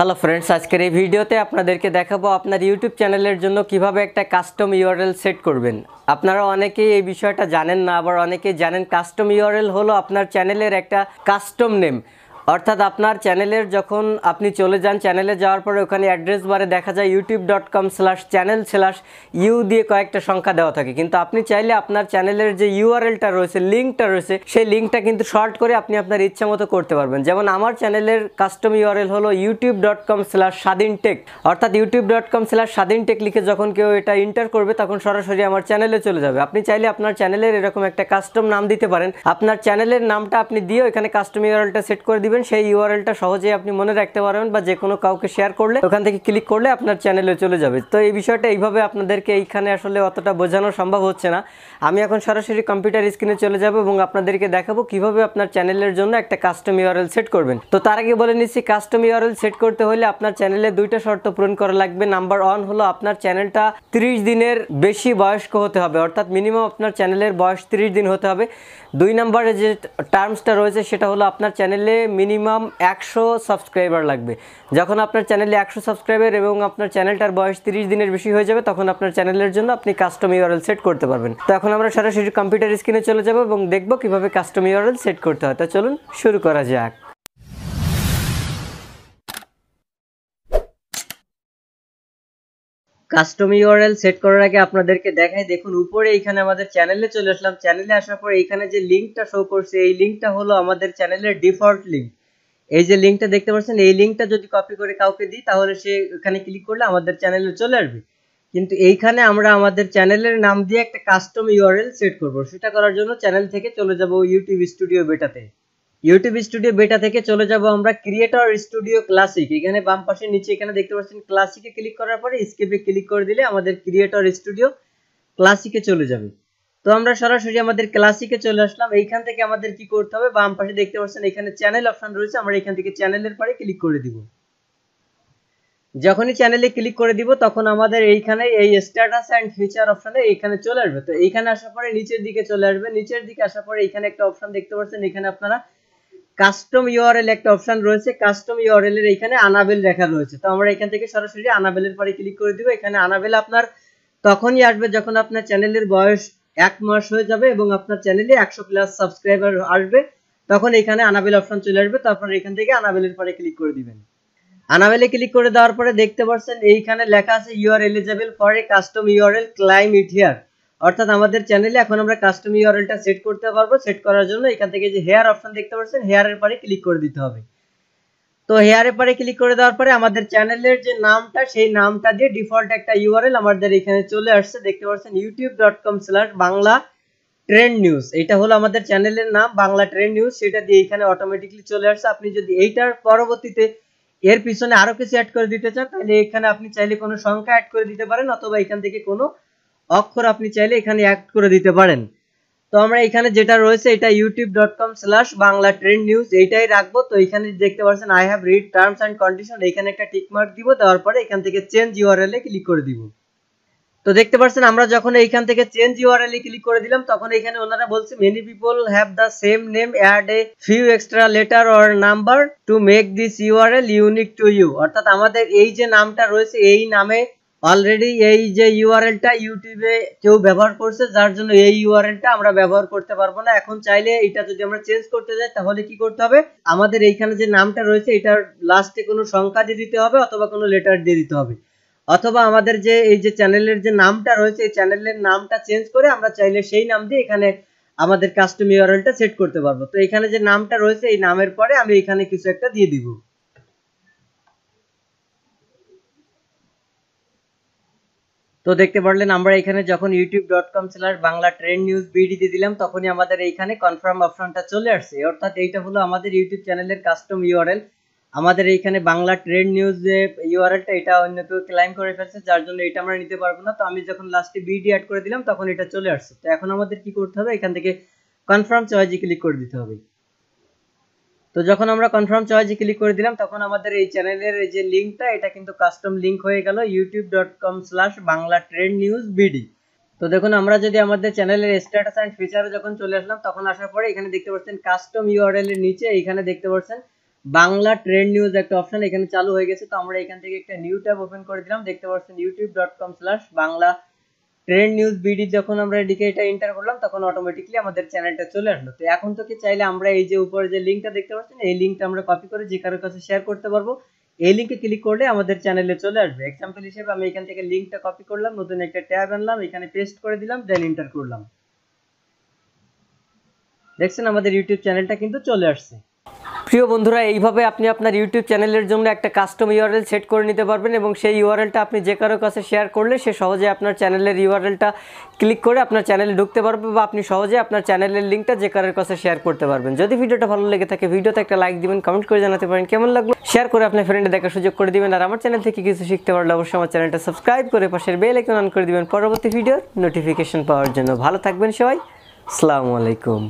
hello friends আজকের এই ভিডিওতে আপনাদেরকে দেখাবো আপনার ইউটিউব চ্যানেলের জন্য কিভাবে একটা কাস্টম ইউআরএল সেট করবেন আপনারা অনেকেই এই বিষয়টা জানেন না আবার অনেকেই জানেন কাস্টম ইউআরএল হলো আপনার চ্যানেলের একটা কাস্টম নেম অর্থাৎ আপনার চ্যানেলের যখন আপনি চলে যান চ্যানেলে যাওয়ার পরে ওখানে অ্যাড্রেস বারে দেখা যায় YouTube dot com slash channel slash U দিয়ে কয়েকটা সংখ্যা দেওয়া থাকে কিন্তু আপনি চাইলে আপনার চ্যানেলের যে ইউআরএলটা রয়েছে লিঙ্কটা রয়েছে সেই লিঙ্কটা কিন্তু শর্ট করে আপনি আপনার ইচ্ছা মতো করতে পারবেন যেমন আমার চ্যানেলের কাস্টম ইউআরএল হলো YouTube dot com slash Swadhin tech অর্থাৎ YouTube dot com slash Swadhin tech লিখে যখন কেউ এটা ইন্টার করবে তখন সরাসরি আমার চ্যানেলে চলে যাবে আপনি চাইলে আপনার চ্যানেলের এরকম একটা কাস্টম নাম দিতে পারেন আপনার চ্যানেলের নামটা আপনি দিয়ে ওখানে কাস্টম ইউআরএলটা সেট করে দিবেন করবেন সেই ইউআরএলটা সহজেই আপনি মনে রাখতে পারবেন বা যে কোনো কাউকে শেয়ার করলে ওখান থেকে ক্লিক করলে আপনার চ্যানেলে চলে যাবে তো এই বিষয়টা এইভাবে আপনাদেরকে এইখানে আসলে অতটা বোঝানো সম্ভব হচ্ছে না আমি এখন সরাসরি কম্পিউটার স্ক্রিনে চলে যাব এবং আপনাদেরকে দেখাবো কিভাবে আপনার চ্যানেলের জন্য একটা কাস্টম ইউআরএল সেট করবেন তো তার আগে বলে নিচ্ছি কাস্টম ইউআরএল সেট করতে হলে আপনার চ্যানেলে দুইটা শর্ত পূরণ করা লাগবে নাম্বার ওয়ান হলো আপনার চ্যানেলটা ত্রিশ দিনের বেশি বয়স্ক হতে হবে অর্থাৎ মিনিমাম আপনার চ্যানেলের বয়স ত্রিশ দিন হতে হবে দুই নম্বরে যে টার্মসটা রয়েছে সেটা হলো আপনার চ্যানেলে মিনিমাম একশো সাবস্ক্রাইবার লাগবে যখন আপনার চ্যানেলে একশো সাবস্ক্রাইবার এবং আপনার চ্যানেলটার বয়স তিরিশ দিনের বেশি হয়ে যাবে তখন আপনার চ্যানেলের জন্য আপনি কাস্টম ইউরএল সেট করতে পারবেন তো এখন আমরা সরাসরি কম্পিউটার স্ক্রিনে চলে যাবো এবং দেখবো কিভাবে কাস্টম ইউরএল সেট করতে হয় তো চলুন শুরু করা যাক কাস্টম ইউরএল সেট করার আগে আপনাদেরকে দেখাই দেখুন উপরে এইখানে আমাদের চ্যানেলে চলে আসলাম চ্যানেলে আসার পর এইখানে যে লিঙ্কটা শো করছে এই লিঙ্কটা হলো আমাদের চ্যানেলের ডিফল্ট লিঙ্ক এই যে লিঙ্কটা দেখতে পাচ্ছেন এই লিঙ্কটা যদি কপি করে কাউকে দিই তাহলে সে এখানে ক্লিক করলে আমাদের চ্যানেলে চলে আসবে কিন্তু এইখানে আমরা আমাদের চ্যানেলের নাম দিয়ে একটা কাস্টম ইউআরএল সেট করব সেটা করার জন্য চ্যানেল থেকে চলে যাব ইউটিউব স্টুডিও বেটাতে ইউটিউব স্টুডিও বেটা থেকে চলে যাব আমরা ক্রিয়েটর স্টুডিও ক্লাসিক এখানে বাম পাশে নিচে এখানে দেখতে পাচ্ছেন ক্লাসিকে ক্লিক করার পরে স্কেপে ক্লিক করে দিলে আমাদের ক্রিয়েটর স্টুডিও ক্লাসিকে চলে যাবে তো আমরা সরাসরি আমাদের ক্লাসিকে চলে আসলাম এইখান থেকে আমাদের কি করতে হবে বাম পাশে দেখতে পাচ্ছেন এখানে চ্যানেল অপশন রয়েছে আমরা এখান থেকে চ্যানেলের পরে ক্লিক করে দিব যখনই চ্যানেলে ক্লিক করে দিব তখন আমাদের এইখানে এই স্ট্যাটাস অ্যান্ড ফিচার অপশনে এইখানে চলে আসবে তো এইখানে আসার পরে নিচের দিকে চলে আসবে নিচের দিকে আসার পরে এখানে একটা অপশন দেখতে পাচ্ছেন এখানে আপনারা কাস্টম ইউআরএল একটা অপশন রয়েছে কাস্টম ইউআরএল এর এখানে আনাবেল রেখা রয়েছে তো আমরা এখান থেকে সরাসরি আনাবেলের পরে ক্লিক করে দিব এখানে আনাবেল আপনার তখনই আসবে যখন আপনার চ্যানেলের বয়স এক মাস হয়ে যাবে এবং আপনার চ্যানেলে একশো প্লাস সাবস্ক্রাইবার আসবে তখন এখানে আনাবেল অপশন চলে আসবে তারপর এখান থেকে আনাবেলের পরে ক্লিক করে দিবেন আনাবেলে ক্লিক করে দেওয়ার পরে দেখতে পাচ্ছেন এইখানে লেখা আছে you are eligible for a custom URL claim it here অর্থাৎ আমাদের চ্যানেলে এখন আমরা কাস্টম ইউআরএলটা সেট করতে পারবো সেট করার জন্য এখান থেকে যে হেয়ার অপশন দেখতে পাচ্ছেন হেয়ারের পরে ক্লিক করে দিতে হবে তো হেয়ারে পরে ক্লিক করে দেওয়ার পরে আমাদের চ্যানেলের যে নামটা সেই নামটা দিয়ে ডিফল্ট একটা ইউআরএল আমাদের এখানে চলে আসছে দেখতে পাচ্ছেন YouTube dot com slash Bangla trend news এটা হলো আমাদের চ্যানেলের নাম বাংলা ট্রেন্ড নিউজ সেটা দিয়ে এখানে অটোমেটিকলি চলে আসছে আপনি যদি এইটার পরবর্তীতে এর পিছনে আরো কিছু অ্যাড করে দিতে চান তাহলে এখানে আপনি চাইলে কোনো সংখ্যা অ্যাড করে দিতে পারেন অথবা এখান থেকে কোনো অক্ষর আপনি চাইলে এখানে অ্যাড করে দিতে পারেন তো আমরা এখানে যেটা রয়েছে এটা YouTube dot com slash Bangla trend news এইটাই রাখবো তো এখানে দেখতে পাচ্ছেন I have read terms and condition এখানে একটা টিকমার্ক দিব দেওয়ার পরে এখান থেকে চেঞ্জ ইউআরএল এ ক্লিক করে দিব তো দেখতে পাচ্ছেন আমরা যখন এইখান থেকে চেঞ্জ ইউআরএল এ ক্লিক করে দিলাম তখন এখানে ওনারা বলছে many people have the same name add a few extra letter or number to make this URL unique to you অর্থাৎ আমাদের এই যে নামটা রয়েছে এই নামে অলরেডি এই যে ইউআরএলটা ইউটিউবে কেউ ব্যবহার করছে যার জন্য এই ইউআরএলটা আমরা ব্যবহার করতে পারবো না এখন চাইলে এটা যদি আমরা চেঞ্জ করতে যাই তাহলে কি করতে হবে আমাদের এইখানে যে নামটা রয়েছে এটার লাস্টে কোনো সংখ্যা দিয়ে দিতে হবে অথবা কোনো লেটার দিয়ে দিতে হবে অথবা আমাদের যে এই যে চ্যানেলের যে নামটা রয়েছে এই চ্যানেলের নামটা চেঞ্জ করে আমরা চাইলে সেই নাম দিয়ে এখানে আমাদের কাস্টম ইউআরএলটা সেট করতে পারবো তো এখানে যে নামটা রয়েছে এই নামের পরে আমি এখানে কিছু একটা দিয়ে দিব তো দেখতে পারলেন আমরা এখানে যখন YouTube dot com slash Bangla trend news বিডিতে দিলাম তখনই আমাদের এইখানে কনফার্ম অপশনটা চলে আসছে অর্থাৎ এইটা হলো আমাদের ইউটিউব চ্যানেলের কাস্টম ইউআরএল আমাদের এইখানে বাংলা ট্রেন্ড নিউজ যে ইউআরএলটা এটা অন্য কেউ ক্লাইম করে ফেলছে যার জন্য এটা আমরা নিতে পারবো না তো আমি যখন লাস্টে বিডি অ্যাড করে দিলাম তখন এটা চলে আসছে তো এখন আমাদের কি করতে হবে এখান থেকে কনফার্ম চয়েজে ক্লিক করে দিতে হবে তো যখন আমরা কনফার্ম চয়েসে ক্লিক করে দিলাম তখন আমাদের এই চ্যানেলের যে লিঙ্কটা এটা কিন্তু কাস্টম লিঙ্ক হয়ে গেল YouTube dot com slash Bangla trend news BD তো দেখুন আমরা যদি আমাদের চ্যানেলের স্ট্যাটাস অ্যান্ড ফিচারে যখন চলে আসলাম তখন আসার পরে এখানে দেখতে পাচ্ছেন কাস্টম ইউআরএল এর নিচে এখানে দেখতে পাচ্ছেন বাংলা ট্রেন্ড নিউজ একটা অপশন এখানে চালু হয়ে গেছে তো আমরা এখান থেকে একটা নিউ ট্যাব ওপেন করে দিলাম দেখতে পাচ্ছেন YouTube dot com slash Bangla trend news BD যখন আমরা এদিকে এটা এন্টার করলাম তখন অটোমেটিকলি আমাদের চ্যানেলটা চলে আসলো তো এখন থেকে চাইলে আমরা এই যে উপরে যে লিঙ্কটা দেখতে পাচ্ছেন এই লিঙ্কটা আমরা কপি করে যে কারোর কাছে শেয়ার করতে পারবো এই লিঙ্কে ক্লিক করলে আমাদের চ্যানেলে চলে আসবে এক্সাম্পল হিসেবে আমি এখান থেকে লিঙ্কটা কপি করলাম নতুন একটা ট্যাব আনলাম এখানে পেস্ট করে দিলাম দেন এন্টার করলাম দেখছেন আমাদের ইউটিউব চ্যানেলটা কিন্তু চলে আসছে প্রিয় বন্ধুরা এইভাবে আপনি আপনার ইউটিউব চ্যানেলের জন্য একটা কাস্টম ইউআরএল সেট করে নিতে পারবেন এবং সেই ইউআরএলটা আপনি যে কারো কাছে শেয়ার করলে সে সহজে আপনার চ্যানেলের ইউআরএলটা ক্লিক করে আপনার চ্যানেলে ঢুকতে পারবে বা আপনি সহজে আপনার চ্যানেলের লিঙ্কটা যে কারোর কাছে শেয়ার করতে পারবেন যদি ভিডিওটা ভালো লেগে থাকে ভিডিওতে একটা লাইক দিবেন কমেন্ট করে জানাতে পারেন কেমন লাগলো শেয়ার করে আপনার ফ্রেন্ডে দেখার সুযোগ করে দিবেন আর আমার চ্যানেল থেকে কিছু শিখতে পারলে অবশ্যই আমার চ্যানেলটা সাবস্ক্রাইব করে পাশের বেল আইকন অন করে দিবেন পরবর্তী ভিডিওর নোটিফিকেশন পাওয়ার জন্য ভালো থাকবেন সবাই আসসালামু আলাইকুম